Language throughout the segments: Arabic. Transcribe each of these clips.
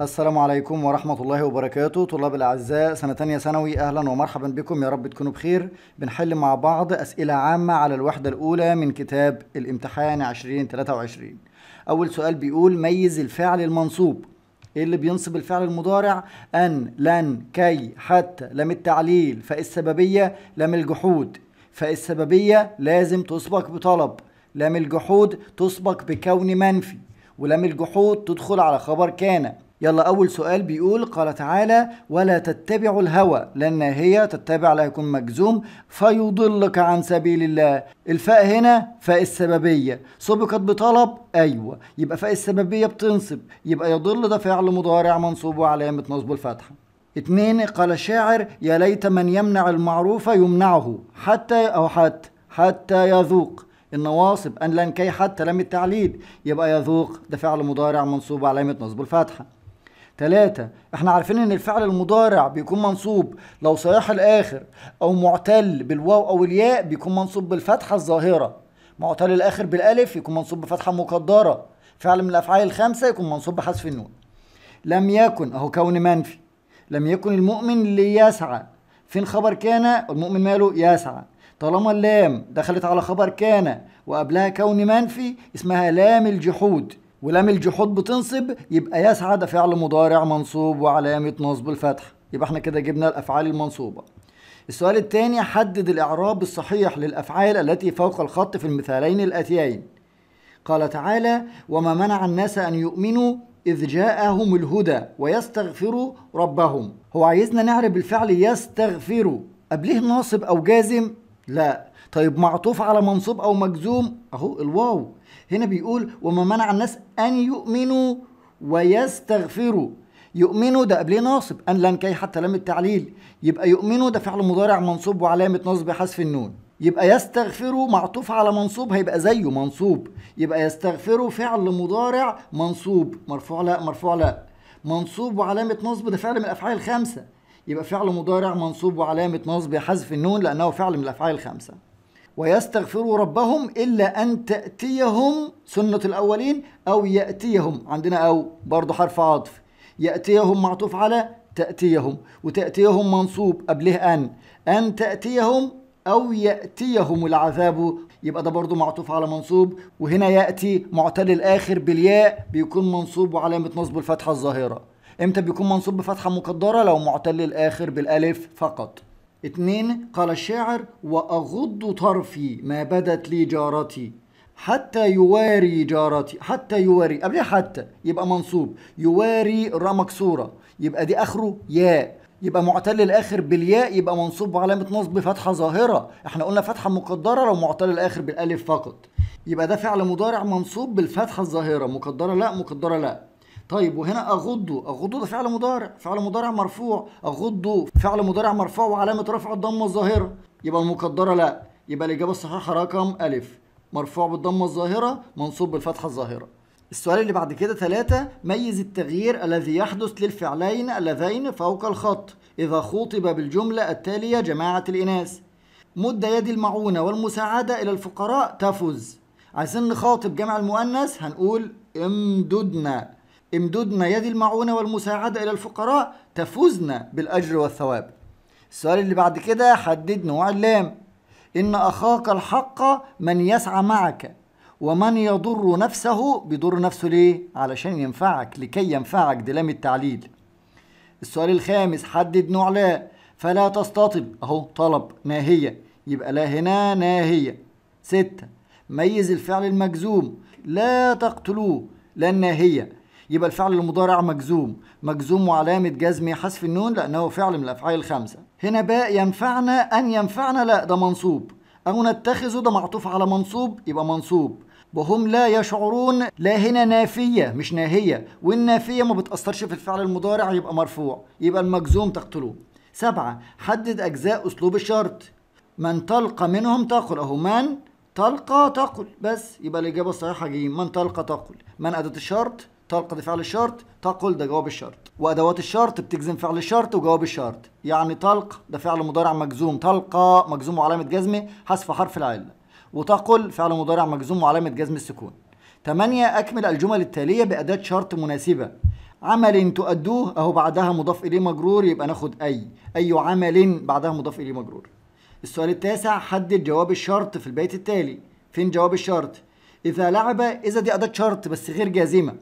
السلام عليكم ورحمة الله وبركاته طلاب الأعزاء سنة تانية ثانوي أهلا ومرحبا بكم يا رب تكونوا بخير بنحل مع بعض أسئلة عامة على الوحدة الأولى من كتاب الامتحان 2023 أول سؤال بيقول ميز الفعل المنصوب إيه اللي بينصب الفعل المضارع أن لن كي حتى لم التعليل فالسببية لم الجحود فالسببية لازم تسبق بطلب لم الجحود تسبق بكون منفي ولم الجحود تدخل على خبر كان يلا أول سؤال بيقول قال تعالى ولا تتبعوا الهوى لأن هي تتبع لا يكون مجزوم فيضلك عن سبيل الله الفاء هنا فاء السببية سبقت بطلب أيوة يبقى فاء السببية بتنصب يبقى يضل ده فعل مضارع منصوب وعلامة نصبه الفتحة اتنين قال الشاعر يا ليت من يمنع المعروف يمنعه حتى أو حتى حتى يذوق النواصب أن لن كي حتى لم التعليل يبقى يذوق ده فعل مضارع منصوب علامة نصب الفتحة ثلاثة احنا عارفين ان الفعل المضارع بيكون منصوب لو صحيح الاخر او معتل بالواو او الياء بيكون منصوب بالفتحة الظاهرة معتل الاخر بالالف يكون منصوب بفتحة مقدرة فعل من الافعال الخمسة يكون منصوب بحذف النون لم يكن اهو كون منفي لم يكن المؤمن ليسعى فين خبر كان المؤمن ماله يسعى طالما اللام دخلت على خبر كان وقبلها كون منفي اسمها لام الجحود ولام الجحود بتنصب يبقى يسعى ده فعل مضارع منصوب وعلامة نصب الفتح يبقى احنا كده جبنا الأفعال المنصوبة السؤال الثاني حدد الإعراب الصحيح للأفعال التي فوق الخط في المثالين الآتيين قال تعالى وما منع الناس أن يؤمنوا إذ جاءهم الهدى ويستغفروا ربهم هو عايزنا نعرب الفعل يستغفروا قبله ناصب أو جازم لا طيب معطوف على منصوب أو مجزوم أهو الواو هنا بيقول وما منع الناس أن يؤمنوا ويستغفروا يؤمنوا ده قبليه ناصب أن لن كي حتى لم التعليل يبقى يؤمنوا ده فعل مضارع منصوب وعلامة نصب حذف النون يبقى يستغفروا معطوف على منصوب هيبقى زيه منصوب يبقى يستغفروا فعل مضارع منصوب مرفوع لا مرفوع لا منصوب وعلامة نصب ده فعل من الأفعال الخمسة يبقى فعل مضارع منصوب وعلامة نصب حذف النون لأنه فعل من الأفعال الخمسة ويستغفروا ربهم إلا أن تأتيهم سنة الأولين أو يأتيهم عندنا أو برضه حرف عطف يأتيهم معطوف على تأتيهم وتأتيهم منصوب قبله أن أن تأتيهم أو يأتيهم العذاب يبقى ده برضه معطوف على منصوب وهنا يأتي معتل الآخر بالياء بيكون منصوب وعلامة نصب الفتحة الظاهرة امتى بيكون منصوب بفتحة مقدرة لو معتل الآخر بالألف فقط اثنين قال الشاعر وأغض طرفي ما بدت لي جارتي حتى يواري جارتي حتى يواري قبل حتى يبقى منصوب يواري را مكسورة يبقى دي آخره ياء يبقى معتل الآخر بالياء يبقى منصوب بعلامة نصب فتحة ظاهرة احنا قلنا فتحة مقدرة لو معتل الآخر بالألف فقط يبقى ده فعل مضارع منصوب بالفتحة الظاهرة مقدرة لا مقدرة لا طيب وهنا اغضه اغضه ده فعل مضارع فعل مضارع مرفوع اغضه فعل مضارع مرفوع وعلامه رفع الضمه الظاهره يبقى المقدره لا يبقى الاجابه الصحيحه رقم الف مرفوع بالضمه الظاهره منصوب بالفتحه الظاهره السؤال اللي بعد كده ثلاثة ميز التغيير الذي يحدث للفعلين اللذين فوق الخط إذا خوطب بالجملة التالية جماعة الإناث مد يد المعونة والمساعدة إلى الفقراء تفز عايزين نخاطب جمع المؤنث هنقول امددنا امددنا يد المعونة والمساعدة إلى الفقراء تفوزنا بالأجر والثواب السؤال اللي بعد كده حدد نوع اللام إن أخاك الحق من يسعى معك ومن يضر نفسه بيضر نفسه ليه؟ علشان ينفعك لكي ينفعك دي لام التعليل السؤال الخامس حدد نوع لا فلا تستطل أهو طلب ناهية يبقى لا هنا ناهية ستة ميز الفعل المجزوم لا تقتلوه لا الناهية يبقى الفعل المضارع مجزوم مجزوم وعلامة جزمه حذف النون لأنه فعل من الأفعال الخمسة هنا باء ينفعنا أن ينفعنا لا ده منصوب أو نتخذه ده معطوف على منصوب يبقى منصوب وهم لا يشعرون لا هنا نافية مش ناهية والنافية ما بتأثرش في الفعل المضارع يبقى مرفوع يبقى المجزوم تقتلوه سبعة حدد أجزاء أسلوب الشرط من تلقى منهم تقل أهو من تلقى تقل بس يبقى الإجابة الصحيحة جيم من تلقى تقل من أداة الشرط تلقي فعل الشرط تقل ده جواب الشرط وادوات الشرط بتجزم فعل الشرط وجواب الشرط يعني تلق ده فعل مضارع مجزوم تلقى مجزوم وعلامه جزمه حذف حرف العله وتقل فعل مضارع مجزوم وعلامه جزم السكون 8 اكمل الجمل التاليه باداه شرط مناسبه عمل تؤدوه اهو بعدها مضاف اليه مجرور يبقى ناخد اي اي عمل بعدها مضاف اليه مجرور السؤال التاسع حدد جواب الشرط في البيت التالي فين جواب الشرط اذا لعب اذا دي اداه شرط بس غير جازمه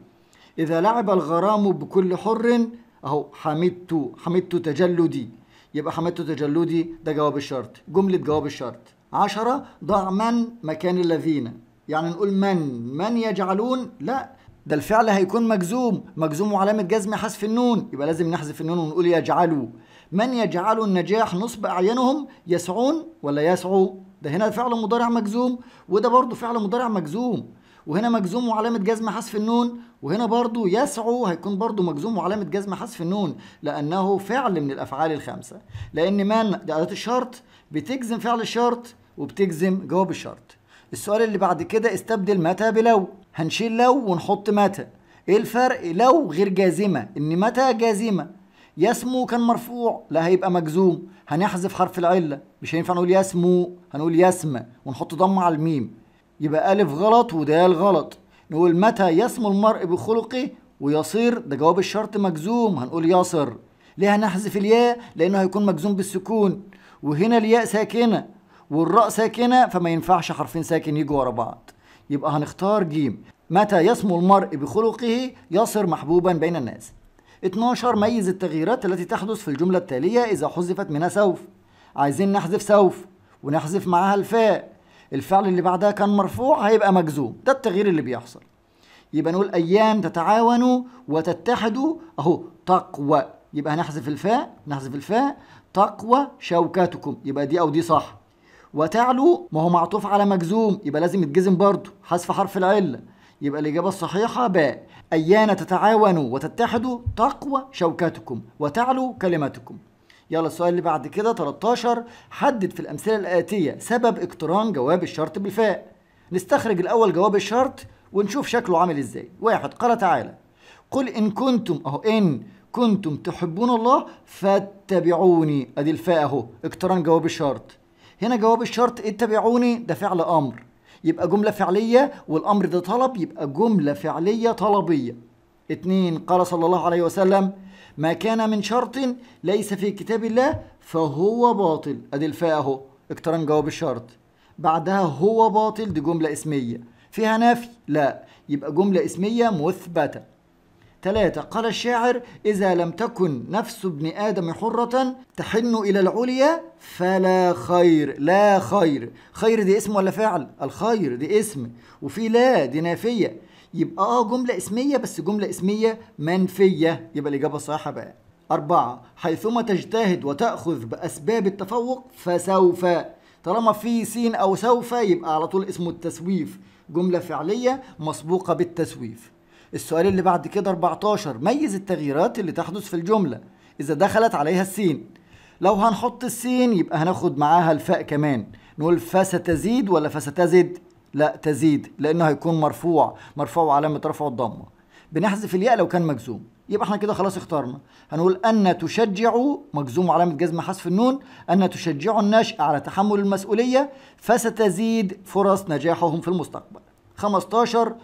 إذا لعب الغرام بكل حر أهو حمدت حمدت تجلدي يبقى حمدت تجلدي ده جواب الشرط جملة جواب الشرط عشرة ضع من مكان الذين يعني نقول من من يجعلون لا ده الفعل هيكون مجزوم مجزوم وعلامة جزم حذف النون يبقى لازم نحذف النون ونقول يجعلوا من يجعل النجاح نصب أعينهم يسعون ولا يسعوا ده هنا فعل مضارع مجزوم وده برضه فعل مضارع مجزوم وهنا مجزوم وعلامه جزم حذف النون وهنا برضو يسعو هيكون برضو مجزوم وعلامه جزم حذف النون لانه فعل من الافعال الخمسه لان من اداه الشرط بتجزم فعل الشرط وبتجزم جواب الشرط السؤال اللي بعد كده استبدل متى بلو هنشيل لو ونحط متى ايه الفرق لو غير جازمه ان متى جازمه يسمو كان مرفوع لا هيبقى مجزوم هنحذف حرف العله مش هينفع نقول يسمو هنقول يسمى ونحط ضمه على الميم يبقى ألف غلط ودال غلط نقول متى يسمو المرء بخلقه ويصير ده جواب الشرط مجزوم هنقول يصر ليه هنحذف الياء لأنه هيكون مجزوم بالسكون وهنا الياء ساكنة والراء ساكنة فما ينفعش حرفين ساكن يجوا ورا بعض يبقى هنختار جيم متى يسمو المرء بخلقه يصر محبوبا بين الناس 12 ميز التغييرات التي تحدث في الجملة التالية إذا حذفت منها سوف عايزين نحذف سوف ونحذف معاها الفاء الفعل اللي بعدها كان مرفوع هيبقى مجزوم ده التغيير اللي بيحصل يبقى نقول أيام تتعاونوا وتتحدوا أهو تقوى يبقى هنحذف الفاء نحذف الفاء تقوى شوكاتكم يبقى دي أو دي صح وتعلو ما هو معطوف على مجزوم يبقى لازم يتجزم برضه حذف حرف العلة يبقى الإجابة الصحيحة باء أيان تتعاونوا وتتحدوا تقوى شوكاتكم وتعلو كلمتكم يلا السؤال اللي بعد كده 13 حدد في الأمثلة الآتية سبب اقتران جواب الشرط بالفاء نستخرج الأول جواب الشرط ونشوف شكله عامل إزاي واحد قال تعالى قل إن كنتم أهو إن كنتم تحبون الله فاتبعوني ادي الفاء اهو اقتران جواب الشرط هنا جواب الشرط اتبعوني ده فعل امر يبقى جمله فعليه والامر ده طلب يبقى جمله فعليه طلبيه اتنين قال صلى الله عليه وسلم ما كان من شرط ليس في كتاب الله فهو باطل ادي الفاء اهو اقترن جواب الشرط بعدها هو باطل دي جملة اسمية فيها نفي لا يبقى جملة اسمية مثبتة ثلاثة قال الشاعر إذا لم تكن نفس ابن آدم حرة تحن إلى العليا فلا خير لا خير خير دي اسم ولا فعل الخير دي اسم وفي لا دي نافية يبقى اه جملة اسمية بس جملة اسمية منفية يبقى الإجابة الصحيحة بقى أربعة حيثما تجتهد وتأخذ بأسباب التفوق فسوف طالما في سين أو سوف يبقى على طول اسمه التسويف جملة فعلية مسبوقة بالتسويف السؤال اللي بعد كده 14 ميز التغييرات اللي تحدث في الجملة إذا دخلت عليها السين لو هنحط السين يبقى هناخد معاها الفاء كمان نقول فستزيد ولا فستزد لا تزيد لانه هيكون مرفوع مرفوع وعلامه رفع الضمه بنحذف الياء لو كان مجزوم يبقى احنا كده خلاص اخترنا هنقول ان تشجع مجزوم وعلامه جزم حذف النون ان تشجع الناشئ على تحمل المسؤوليه فستزيد فرص نجاحهم في المستقبل 15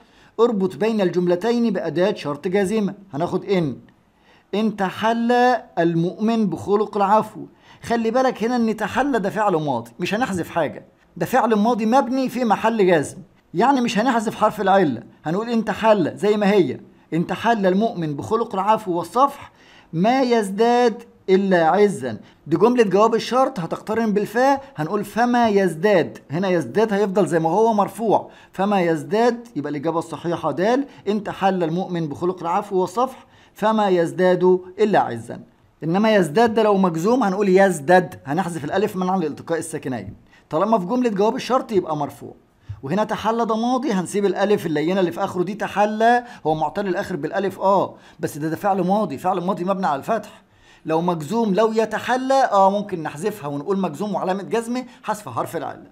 اربط بين الجملتين باداه شرط جازمه هناخد ان ان تحلى المؤمن بخلق العفو خلي بالك هنا ان تحلى ده فعل ماضي مش هنحذف حاجه ده فعل ماضي مبني في محل جزم يعني مش هنحذف حرف العلة هنقول انت حل زي ما هي انت حل المؤمن بخلق العفو والصفح ما يزداد إلا عزا دي جملة جواب الشرط هتقترن بالفاء هنقول فما يزداد هنا يزداد هيفضل زي ما هو مرفوع فما يزداد يبقى الإجابة الصحيحة دال انت حل المؤمن بخلق العفو والصفح فما يزداد إلا عزا إنما يزداد ده لو مجزوم هنقول يزداد هنحذف الألف من عن الالتقاء الساكنين طالما في جمله جواب الشرط يبقى مرفوع وهنا تحلى ده ماضي هنسيب الالف اللينه اللي في اخره دي تحلى هو معطل الاخر بالالف اه بس ده ده فعل ماضي فعل ماضي مبني على الفتح لو مجزوم لو يتحلى اه ممكن نحذفها ونقول مجزوم وعلامه جزمه حذف حرف العله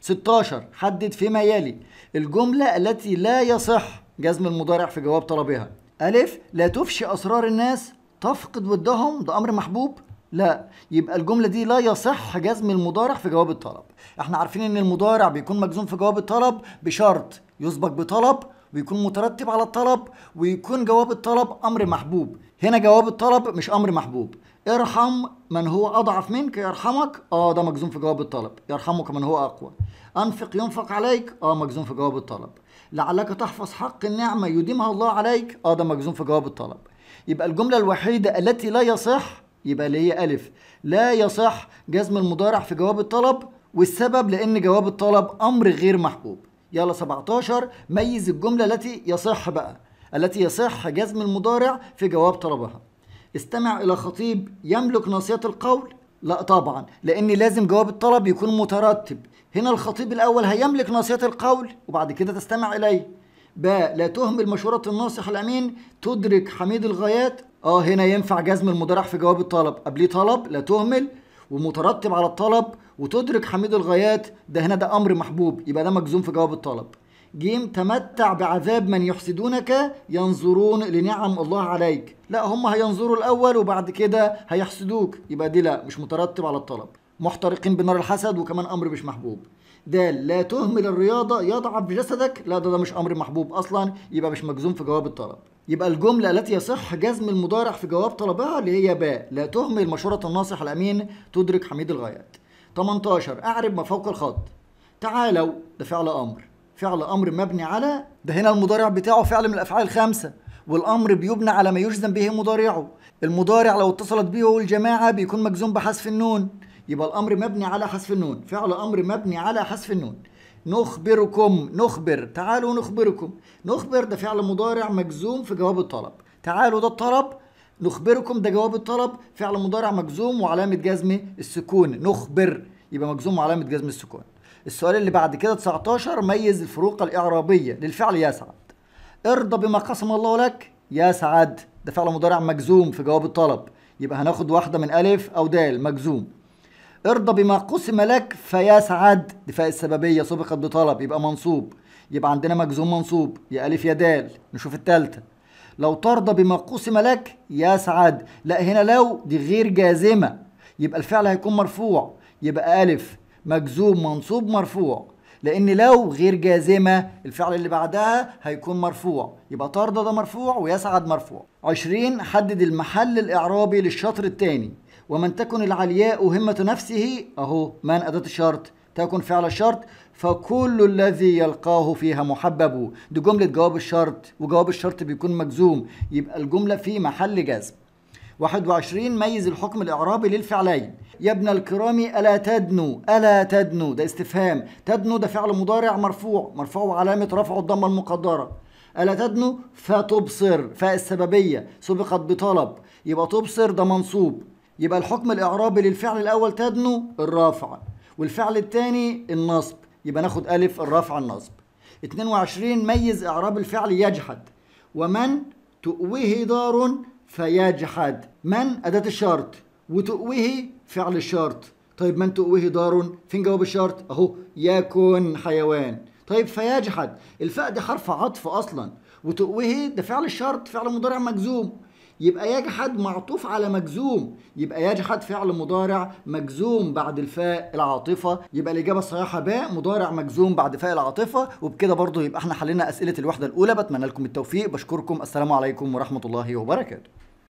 16 حدد فيما يلي الجمله التي لا يصح جزم المضارع في جواب طلبها ألف لا تفشي أسرار الناس تفقد ودهم ده أمر محبوب لا يبقى الجمله دي لا يصح جزم المضارع في جواب الطلب احنا عارفين ان المضارع بيكون مجزوم في جواب الطلب بشرط يسبق بطلب ويكون مترتب على الطلب ويكون جواب الطلب امر محبوب هنا جواب الطلب مش امر محبوب ارحم من هو اضعف منك يرحمك اه ده مجزوم في جواب الطلب يرحمك من هو اقوى انفق ينفق عليك اه مجزوم في جواب الطلب لعلك تحفظ حق النعمه يديمها الله عليك اه ده مجزوم في جواب الطلب يبقى الجمله الوحيده التي لا يصح يبقى اللي هي ألف لا يصح جزم المضارع في جواب الطلب والسبب لأن جواب الطلب أمر غير محبوب يلا 17 ميز الجملة التي يصح بقى التي يصح جزم المضارع في جواب طلبها استمع إلى خطيب يملك ناصية القول لا طبعا لأن لازم جواب الطلب يكون مترتب هنا الخطيب الأول هيملك ناصية القول وبعد كده تستمع إليه ب لا تهمل مشورة الناصح الأمين تدرك حميد الغايات اه هنا ينفع جزم المضارع في جواب الطلب قبليه طلب لا تهمل ومترتب على الطلب وتدرك حميد الغايات ده هنا ده امر محبوب يبقى ده مجزوم في جواب الطلب جيم تمتع بعذاب من يحسدونك ينظرون لنعم الله عليك لا هم هينظروا الاول وبعد كده هيحسدوك يبقى دي لا مش مترتب على الطلب محترقين بنار الحسد وكمان امر مش محبوب د لا تهمل الرياضه يضعف جسدك لا ده, ده مش امر محبوب اصلا يبقى مش مجزوم في جواب الطلب يبقى الجملة التي يصح جزم المضارع في جواب طلبها اللي هي باء لا تهمل مشورة الناصح الأمين تدرك حميد الغايات 18 أعرب ما فوق الخط تعالوا ده فعل أمر فعل أمر مبني على ده هنا المضارع بتاعه فعل من الأفعال الخمسة والأمر بيبنى على ما يجزم به مضارعه المضارع لو اتصلت به الجماعة بيكون مجزوم بحذف النون يبقى الأمر مبني على حذف النون فعل أمر مبني على حذف النون نخبركم نخبر تعالوا نخبركم نخبر ده فعل مضارع مجزوم في جواب الطلب تعالوا ده الطلب نخبركم ده جواب الطلب فعل مضارع مجزوم وعلامة جزم السكون نخبر يبقى مجزوم وعلامة جزم السكون السؤال اللي بعد كده 19 ميز الفروق الإعرابية للفعل يسعد ارضى بما قسم الله لك يسعد ده فعل مضارع مجزوم في جواب الطلب يبقى هناخد واحدة من ألف أو دال مجزوم ارضى بما قسم لك فيسعد دي دفاع السببية سبقت بطلب يبقى منصوب يبقى عندنا مجزوم منصوب يا ألف يا دال نشوف التالتة لو ترضى بما قسم لك يسعد لا هنا لو دي غير جازمة يبقى الفعل هيكون مرفوع يبقى ألف مجزوم منصوب مرفوع لأن لو غير جازمة الفعل اللي بعدها هيكون مرفوع يبقى ترضى ده مرفوع ويسعد مرفوع عشرين حدد المحل الإعرابي للشطر الثاني ومن تكن العلياء همة نفسه أهو من أداة الشرط تكن فعل الشرط فكل الذي يلقاه فيها محبب دي جملة جواب الشرط وجواب الشرط بيكون مجزوم يبقى الجملة في محل جزم 21 ميز الحكم الإعرابي للفعلين يا ابن الكرام ألا تدنو ألا تدنو ده استفهام تدنو ده فعل مضارع مرفوع مرفوع علامة رفعه الضمة المقدرة ألا تدنو فتبصر فاء السببية سبقت بطلب يبقى تبصر ده منصوب يبقى الحكم الإعرابي للفعل الأول تدنو الرفع والفعل الثاني النصب يبقى ناخد ألف الرفع النصب 22 ميز إعراب الفعل يجحد ومن تؤويه دار فيجحد من أداة الشرط وتؤويه فعل الشرط طيب من تؤويه دار فين جواب الشرط أهو يكن حيوان طيب فيجحد الفاء دي حرف عطف أصلا وتؤويه ده فعل الشرط فعل مضارع مجزوم يبقى يجحد معطوف على مجزوم يبقى يجحد فعل مضارع مجزوم بعد الفاء العاطفه يبقى الاجابه الصحيحه باء مضارع مجزوم بعد فاء العاطفه وبكده برضو يبقى احنا حلينا اسئله الوحده الاولى بتمنى لكم التوفيق بشكركم السلام عليكم ورحمه الله وبركاته